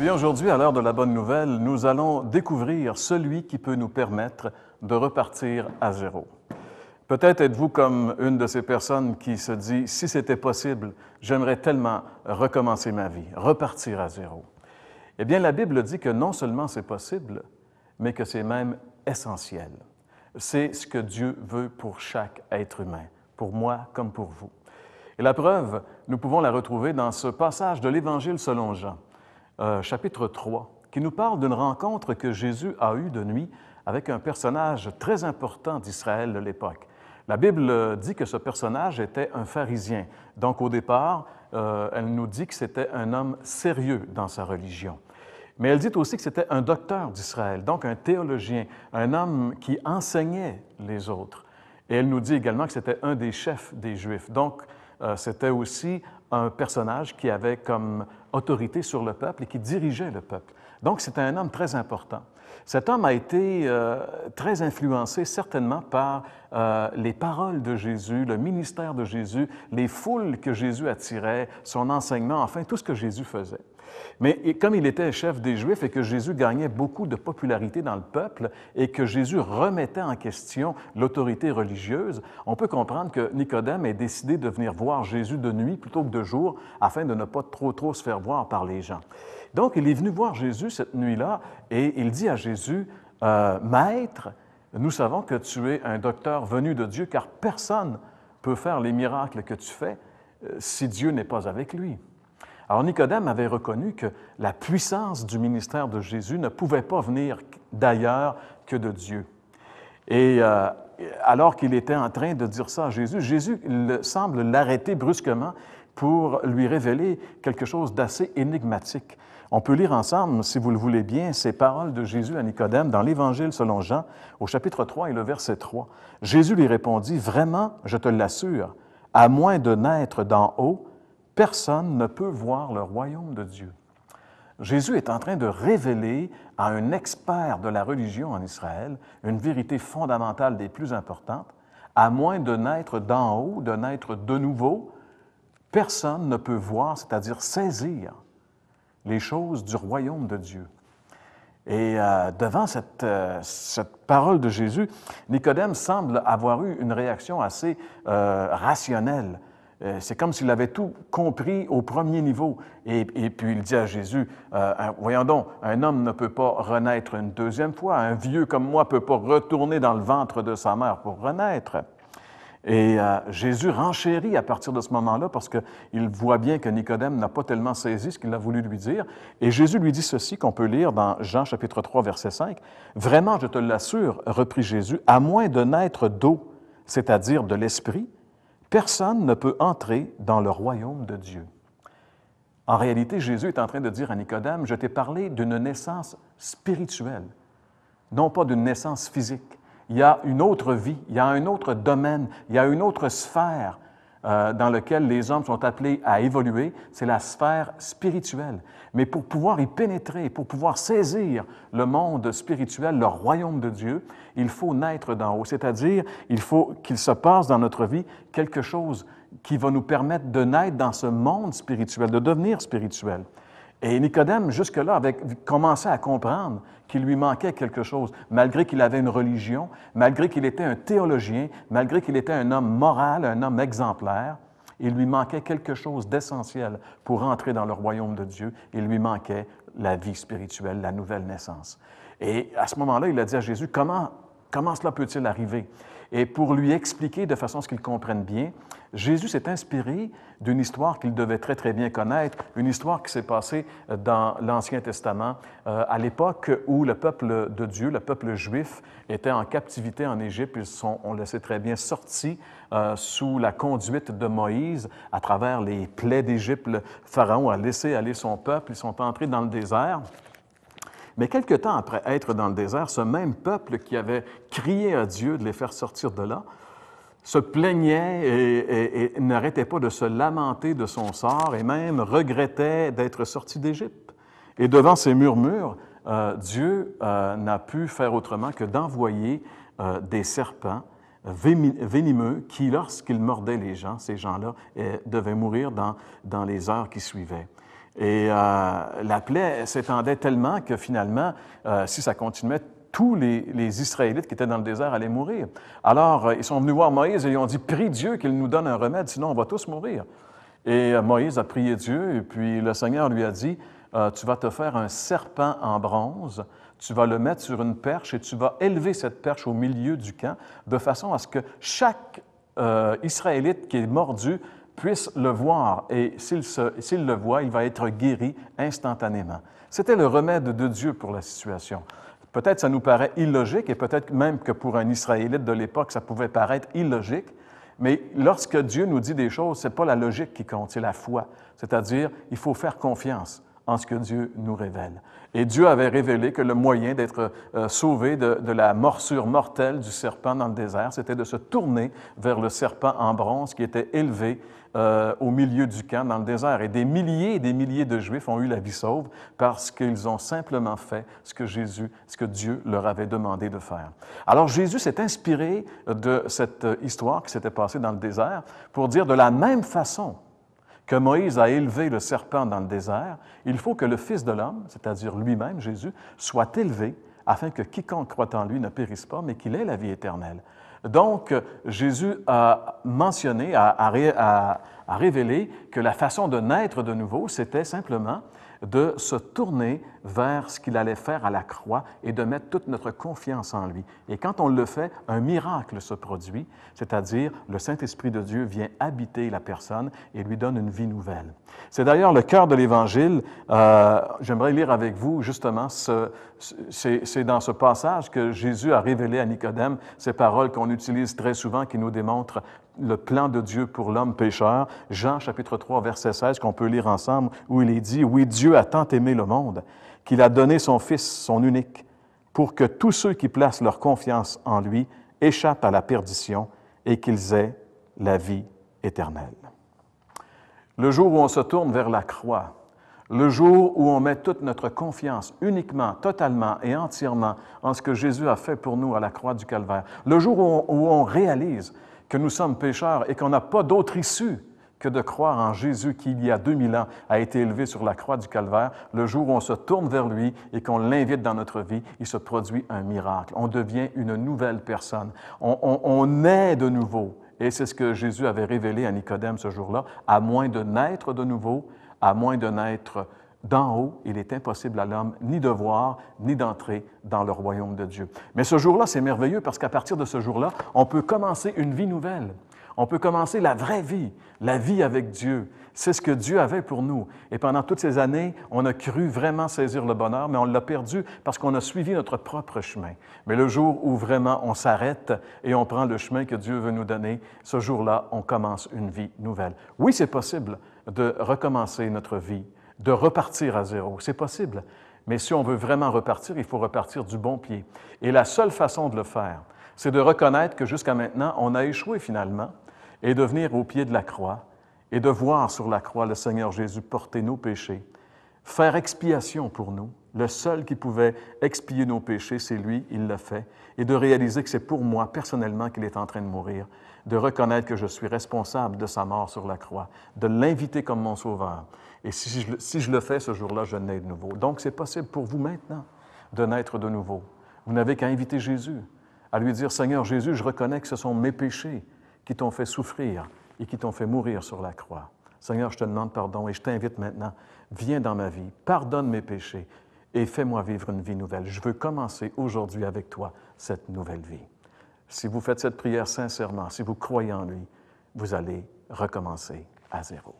Eh bien, aujourd'hui, à l'heure de la bonne nouvelle, nous allons découvrir celui qui peut nous permettre de repartir à zéro. Peut-être êtes-vous comme une de ces personnes qui se dit, si c'était possible, j'aimerais tellement recommencer ma vie, repartir à zéro. Eh bien, la Bible dit que non seulement c'est possible, mais que c'est même essentiel. C'est ce que Dieu veut pour chaque être humain, pour moi comme pour vous. Et la preuve, nous pouvons la retrouver dans ce passage de l'Évangile selon Jean. Euh, chapitre 3, qui nous parle d'une rencontre que Jésus a eue de nuit avec un personnage très important d'Israël de l'époque. La Bible euh, dit que ce personnage était un pharisien. Donc au départ, euh, elle nous dit que c'était un homme sérieux dans sa religion. Mais elle dit aussi que c'était un docteur d'Israël, donc un théologien, un homme qui enseignait les autres. Et elle nous dit également que c'était un des chefs des Juifs. Donc c'était aussi un personnage qui avait comme autorité sur le peuple et qui dirigeait le peuple. Donc, c'était un homme très important. Cet homme a été euh, très influencé certainement par euh, les paroles de Jésus, le ministère de Jésus, les foules que Jésus attirait, son enseignement, enfin tout ce que Jésus faisait. Mais comme il était chef des Juifs et que Jésus gagnait beaucoup de popularité dans le peuple et que Jésus remettait en question l'autorité religieuse, on peut comprendre que Nicodème ait décidé de venir voir Jésus de nuit plutôt que de jour afin de ne pas trop trop se faire voir par les gens. Donc il est venu voir Jésus cette nuit-là et il dit à Jésus, euh, Maître, nous savons que tu es un docteur venu de Dieu car personne peut faire les miracles que tu fais euh, si Dieu n'est pas avec lui. Alors Nicodème avait reconnu que la puissance du ministère de Jésus ne pouvait pas venir d'ailleurs que de Dieu. Et euh, alors qu'il était en train de dire ça à Jésus, Jésus semble l'arrêter brusquement pour lui révéler quelque chose d'assez énigmatique. On peut lire ensemble, si vous le voulez bien, ces paroles de Jésus à Nicodème dans l'Évangile selon Jean, au chapitre 3 et le verset 3. Jésus lui répondit, Vraiment, je te l'assure, à moins de naître d'en haut, personne ne peut voir le royaume de Dieu. Jésus est en train de révéler à un expert de la religion en Israël une vérité fondamentale des plus importantes. À moins de naître d'en haut, de naître de nouveau, personne ne peut voir, c'est-à-dire saisir les choses du royaume de Dieu. Et euh, devant euh, cette, parole de Jésus, Nicodème semble avoir eu une réaction assez euh, rationnelle. Euh, c'est comme s'il avait tout compris au premier niveau. Et, puis il dit à Jésus, euh, euh, voyons donc, un homme ne peut pas renaître une deuxième fois, un vieux comme moi ne peut pas retourner dans le ventre de sa mère pour renaître. Et Jésus renchérit à partir de ce moment-là parce qu'il voit bien que Nicodème n'a pas tellement saisi ce qu'il a voulu lui dire. Et Jésus lui dit ceci qu'on peut lire dans Jean chapitre 3, verset 5. Vraiment, je te l'assure, reprit Jésus, à moins de naître d'eau, c'est-à-dire de l'esprit, Personne ne peut entrer dans le royaume de Dieu. En réalité, Jésus est en train de dire à Nicodème, je t'ai parlé d'une naissance spirituelle, non pas d'une naissance physique. Il y a une autre vie, il y a un autre domaine, il y a une autre sphère euh, dans lequel les hommes sont appelés à évoluer, c'est la sphère spirituelle. Mais pour pouvoir y pénétrer, pour pouvoir saisir le monde spirituel, le royaume de Dieu, il faut naître d'en haut, c'est-à-dire il faut qu'il se passe dans notre vie quelque chose qui va nous permettre de naître dans ce monde spirituel, de devenir spirituel. Et Nicodème, jusque-là, avait commencé à comprendre qu'il lui manquait quelque chose, malgré qu'il avait une religion, malgré qu'il était un théologien, malgré qu'il était un homme moral, un homme exemplaire, il lui manquait quelque chose d'essentiel pour entrer dans le royaume de Dieu. Il lui manquait la vie spirituelle, la nouvelle naissance. Et à ce moment-là, il a dit à Jésus, comment Comment cela peut-il arriver? Et pour lui expliquer de façon ce qu'il comprenne bien, Jésus s'est inspiré d'une histoire qu'il devait très très bien connaître, une histoire qui s'est passée euh, dans l'Ancien Testament, euh, à l'époque où le peuple de Dieu, le peuple juif, était en captivité en Égypte. Ils sont, on le sait très bien, sortis euh, sous la conduite de Moïse à travers les plaies d'Égypte. Le Pharaon a laissé aller son peuple, ils sont entrés dans le désert. Mais quelque temps après être dans le désert, ce même peuple qui avait crié à Dieu de les faire sortir de là, se plaignait et, n'arrêtait pas de se lamenter de son sort et même regrettait d'être sorti d'Égypte. Et devant ces murmures, euh, Dieu euh, n'a pu faire autrement que d'envoyer euh, des serpents venimeux qui, lorsqu'ils mordaient les gens, ces gens-là eh, devaient mourir dans les heures qui suivaient. Et euh, la plaie s'étendait tellement que finalement, euh, si ça continuait, tous les, Israélites qui étaient dans le désert allaient mourir. Alors, euh, ils sont venus voir Moïse et ils ont dit, prie Dieu qu'il nous donne un remède, sinon on va tous mourir. Et Moïse a prié Dieu, et puis le Seigneur lui a dit, tu vas te faire un serpent en bronze, tu vas le mettre sur une perche et tu vas élever cette perche au milieu du camp, de façon à ce que chaque Israélite qui est mordu puisse le voir, et s'il le voit, il va être guéri instantanément. C'était le remède de Dieu pour la situation. Peut-être ça nous paraît illogique, et peut-être même que pour un Israélite de l'époque, ça pouvait paraître illogique, mais lorsque Dieu nous dit des choses, ce n'est pas la logique qui compte, c'est la foi. C'est-à-dire, il faut faire confiance en ce que Dieu nous révèle. Et Dieu avait révélé que le moyen d'être euh, sauvé de, de, la morsure mortelle du serpent dans le désert, c'était de se tourner vers le serpent en bronze qui était élevé euh, au milieu du camp, dans le désert. Et des milliers et des milliers de Juifs ont eu la vie sauve parce qu'ils ont simplement fait ce que Jésus, ce que Dieu leur avait demandé de faire. Alors Jésus s'est inspiré de cette euh, histoire qui s'était passée dans le désert pour dire de la même façon que Moïse a élevé le serpent dans le désert, il faut que le Fils de l'homme, c'est-à-dire lui-même, Jésus, soit élevé afin que quiconque croit en lui ne périsse pas, mais qu'il ait la vie éternelle. Donc, Jésus a mentionné, a, révélé que la façon de naître de nouveau, c'était simplement de se tourner vers ce qu'il allait faire à la croix et de mettre toute notre confiance en lui. Et quand on le fait, un miracle se produit, c'est-à-dire le Saint-Esprit de Dieu vient habiter la personne et lui donne une vie nouvelle. C'est d'ailleurs le cœur de l'Évangile. Euh, j'aimerais lire avec vous justement, c'est dans ce passage que Jésus a révélé à Nicodème ces paroles qu'on utilise très souvent qui nous démontrent le plan de Dieu pour l'homme pécheur. Jean chapitre 3, verset 16, qu'on peut lire ensemble, où il est dit, Oui, Dieu a tant aimé le monde qu'il a donné son Fils, son unique, pour que tous ceux qui placent leur confiance en lui échappent à la perdition et qu'ils aient la vie éternelle. Le jour où on se tourne vers la croix, le jour où on met toute notre confiance uniquement, totalement et entièrement en ce que Jésus a fait pour nous à la croix du Calvaire, le jour où on, réalise que nous sommes pécheurs et qu'on n'a pas d'autre issue que de croire en Jésus qui, il y a 2000 ans, a été élevé sur la croix du Calvaire, le jour où on se tourne vers lui et qu'on l'invite dans notre vie, il se produit un miracle. On devient une nouvelle personne. On, on, on est de nouveau. Et c'est ce que Jésus avait révélé à Nicodème ce jour-là. À moins de naître de nouveau, à moins de naître d'en haut, il est impossible à l'homme ni de voir, ni d'entrer dans le royaume de Dieu. Mais ce jour-là, c'est merveilleux parce qu'à partir de ce jour-là, on peut commencer une vie nouvelle. On peut commencer la vraie vie, la vie avec Dieu. C'est ce que Dieu avait pour nous. Et pendant toutes ces années, on a cru vraiment saisir le bonheur, mais on l'a perdu parce qu'on a suivi notre propre chemin. Mais le jour où vraiment on s'arrête et on prend le chemin que Dieu veut nous donner, ce jour-là, on commence une vie nouvelle. Oui, c'est possible de recommencer notre vie, de repartir à zéro. C'est possible. Mais si on veut vraiment repartir, il faut repartir du bon pied. Et la seule façon de le faire, c'est de reconnaître que jusqu'à maintenant, on a échoué finalement, et de venir au pied de la croix, et de voir sur la croix le Seigneur Jésus porter nos péchés, faire expiation pour nous. Le seul qui pouvait expier nos péchés, c'est lui, il l'a fait, et de réaliser que c'est pour moi personnellement qu'il est en train de mourir, de reconnaître que je suis responsable de sa mort sur la croix, de l'inviter comme mon sauveur. Et si je, le fais ce jour-là, je nais de nouveau. Donc c'est possible pour vous maintenant de naître de nouveau. Vous n'avez qu'à inviter Jésus à lui dire, Seigneur Jésus, je reconnais que ce sont mes péchés qui t'ont fait souffrir et qui t'ont fait mourir sur la croix. Seigneur, je te demande pardon et je t'invite maintenant, viens dans ma vie, pardonne mes péchés et fais-moi vivre une vie nouvelle. Je veux commencer aujourd'hui avec toi cette nouvelle vie. Si vous faites cette prière sincèrement, si vous croyez en lui, vous allez recommencer à zéro.